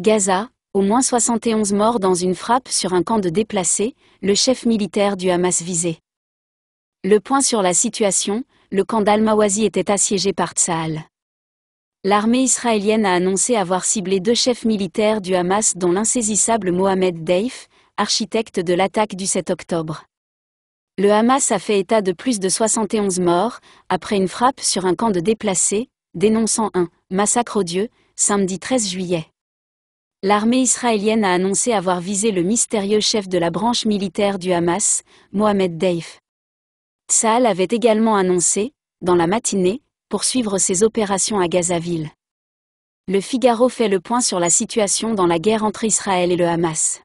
Gaza, au moins 71 morts dans une frappe sur un camp de déplacés, le chef militaire du Hamas visé. Le point sur la situation, le camp d'Al-Mawazi était assiégé par Tsaal. L'armée israélienne a annoncé avoir ciblé deux chefs militaires du Hamas dont l'insaisissable Mohamed Deif, architecte de l'attaque du 7 octobre. Le Hamas a fait état de plus de 71 morts, après une frappe sur un camp de déplacés, dénonçant un massacre odieux, samedi 13 juillet. L'armée israélienne a annoncé avoir visé le mystérieux chef de la branche militaire du Hamas, Mohamed Deif. Tsaal avait également annoncé, dans la matinée, poursuivre ses opérations à Gazaville. Le Figaro fait le point sur la situation dans la guerre entre Israël et le Hamas.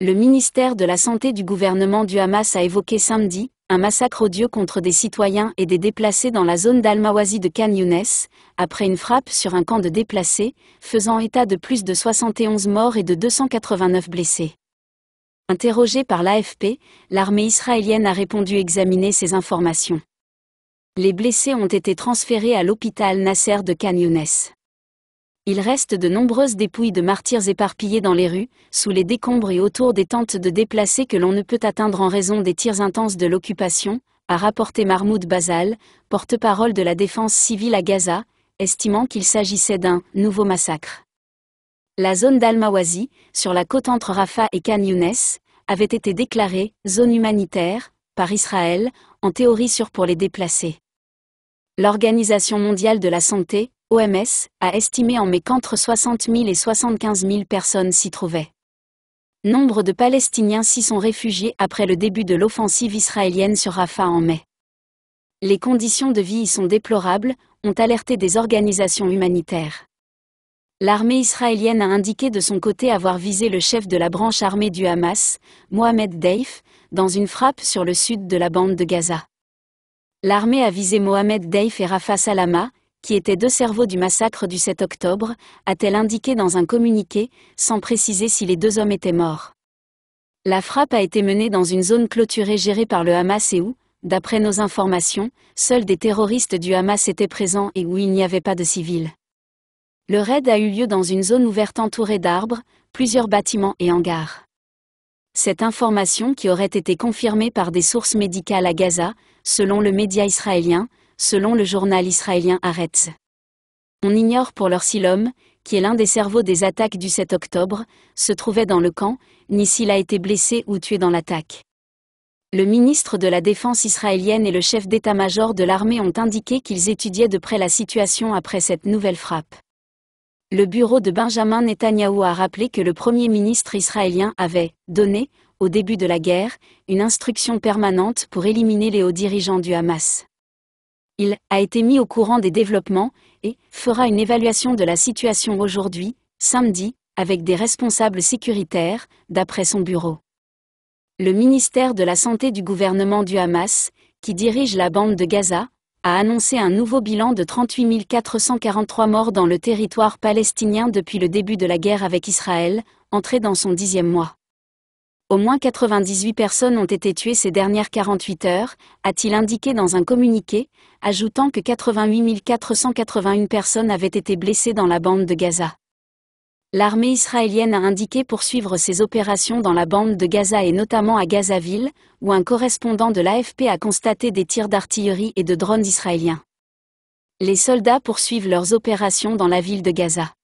Le ministère de la Santé du gouvernement du Hamas a évoqué samedi, un massacre odieux contre des citoyens et des déplacés dans la zone d'Almawazi de Khan après une frappe sur un camp de déplacés, faisant état de plus de 71 morts et de 289 blessés. Interrogée par l'AFP, l'armée israélienne a répondu examiner ces informations. Les blessés ont été transférés à l'hôpital Nasser de Khan il reste de nombreuses dépouilles de martyrs éparpillées dans les rues, sous les décombres et autour des tentes de déplacés que l'on ne peut atteindre en raison des tirs intenses de l'occupation, a rapporté Mahmoud Bazal, porte-parole de la défense civile à Gaza, estimant qu'il s'agissait d'un nouveau massacre. La zone d'Al-Mawazi, sur la côte entre Rafah et Khan Younes, avait été déclarée zone humanitaire par Israël, en théorie sur pour les déplacés. L'Organisation mondiale de la santé, OMS, a estimé en mai qu'entre 60 000 et 75 000 personnes s'y trouvaient. Nombre de Palestiniens s'y sont réfugiés après le début de l'offensive israélienne sur Rafah en mai. Les conditions de vie y sont déplorables, ont alerté des organisations humanitaires. L'armée israélienne a indiqué de son côté avoir visé le chef de la branche armée du Hamas, Mohamed Deif, dans une frappe sur le sud de la bande de Gaza. L'armée a visé Mohamed Deif et Rafa Salama, qui étaient deux cerveaux du massacre du 7 octobre, a-t-elle indiqué dans un communiqué, sans préciser si les deux hommes étaient morts. La frappe a été menée dans une zone clôturée gérée par le Hamas et où, d'après nos informations, seuls des terroristes du Hamas étaient présents et où il n'y avait pas de civils. Le raid a eu lieu dans une zone ouverte entourée d'arbres, plusieurs bâtiments et hangars. Cette information qui aurait été confirmée par des sources médicales à Gaza, selon le média israélien, selon le journal israélien Haaretz. On ignore pour l'heure si l'homme, qui est l'un des cerveaux des attaques du 7 octobre, se trouvait dans le camp, ni s'il a été blessé ou tué dans l'attaque. Le ministre de la Défense israélienne et le chef d'état-major de l'armée ont indiqué qu'ils étudiaient de près la situation après cette nouvelle frappe. Le bureau de Benjamin Netanyahu a rappelé que le Premier ministre israélien avait donné, au début de la guerre, une instruction permanente pour éliminer les hauts dirigeants du Hamas. Il a été mis au courant des développements et fera une évaluation de la situation aujourd'hui, samedi, avec des responsables sécuritaires, d'après son bureau. Le ministère de la Santé du gouvernement du Hamas, qui dirige la bande de Gaza, a annoncé un nouveau bilan de 38 443 morts dans le territoire palestinien depuis le début de la guerre avec Israël, entrée dans son dixième mois. Au moins 98 personnes ont été tuées ces dernières 48 heures, a-t-il indiqué dans un communiqué, ajoutant que 88 481 personnes avaient été blessées dans la bande de Gaza. L'armée israélienne a indiqué poursuivre ses opérations dans la bande de Gaza et notamment à Gazaville, où un correspondant de l'AFP a constaté des tirs d'artillerie et de drones israéliens. Les soldats poursuivent leurs opérations dans la ville de Gaza.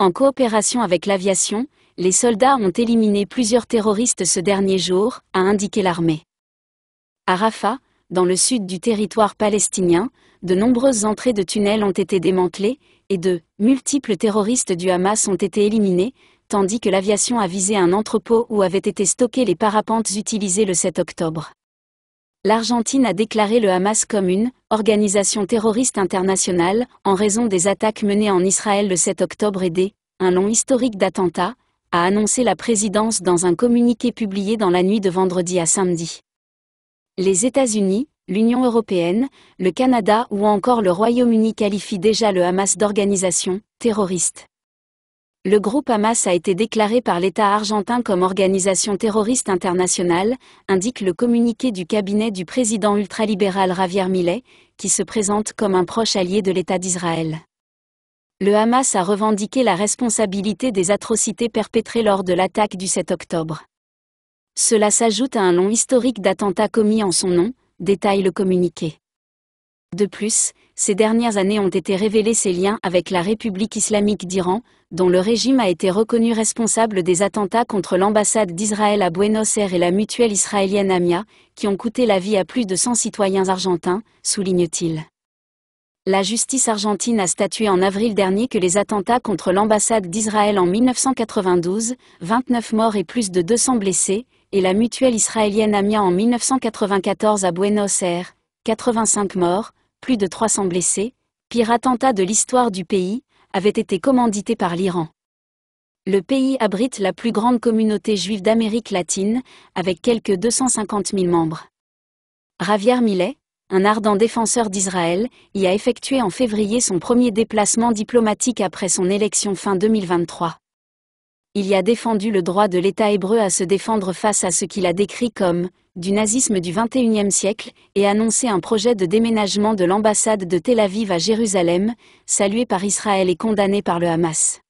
En coopération avec l'aviation, les soldats ont éliminé plusieurs terroristes ce dernier jour, a indiqué l'armée. À Rafah, dans le sud du territoire palestinien, de nombreuses entrées de tunnels ont été démantelées, et de multiples terroristes du Hamas ont été éliminés, tandis que l'aviation a visé un entrepôt où avaient été stockés les parapentes utilisés le 7 octobre. L'Argentine a déclaré le Hamas comme une organisation terroriste internationale en raison des attaques menées en Israël le 7 octobre et des un long historique d'attentats, a annoncé la présidence dans un communiqué publié dans la nuit de vendredi à samedi. Les États-Unis, l'Union européenne, le Canada ou encore le Royaume-Uni qualifient déjà le Hamas d'organisation terroriste. Le groupe Hamas a été déclaré par l'État argentin comme organisation terroriste internationale, indique le communiqué du cabinet du président ultralibéral Javier Millet, qui se présente comme un proche allié de l'État d'Israël le Hamas a revendiqué la responsabilité des atrocités perpétrées lors de l'attaque du 7 octobre. Cela s'ajoute à un long historique d'attentats commis en son nom, détaille le communiqué. De plus, ces dernières années ont été révélés ses liens avec la République islamique d'Iran, dont le régime a été reconnu responsable des attentats contre l'ambassade d'Israël à Buenos Aires et la mutuelle israélienne Amia, qui ont coûté la vie à plus de 100 citoyens argentins, souligne-t-il la justice argentine a statué en avril dernier que les attentats contre l'ambassade d'Israël en 1992, 29 morts et plus de 200 blessés, et la mutuelle israélienne Amiens en 1994 à Buenos Aires, 85 morts, plus de 300 blessés, pire attentat de l'histoire du pays, avaient été commandités par l'Iran. Le pays abrite la plus grande communauté juive d'Amérique latine, avec quelques 250 000 membres. Javier Millet, un ardent défenseur d'Israël, y a effectué en février son premier déplacement diplomatique après son élection fin 2023. Il y a défendu le droit de l'État hébreu à se défendre face à ce qu'il a décrit comme du nazisme du XXIe siècle et annoncé un projet de déménagement de l'ambassade de Tel Aviv à Jérusalem, salué par Israël et condamné par le Hamas.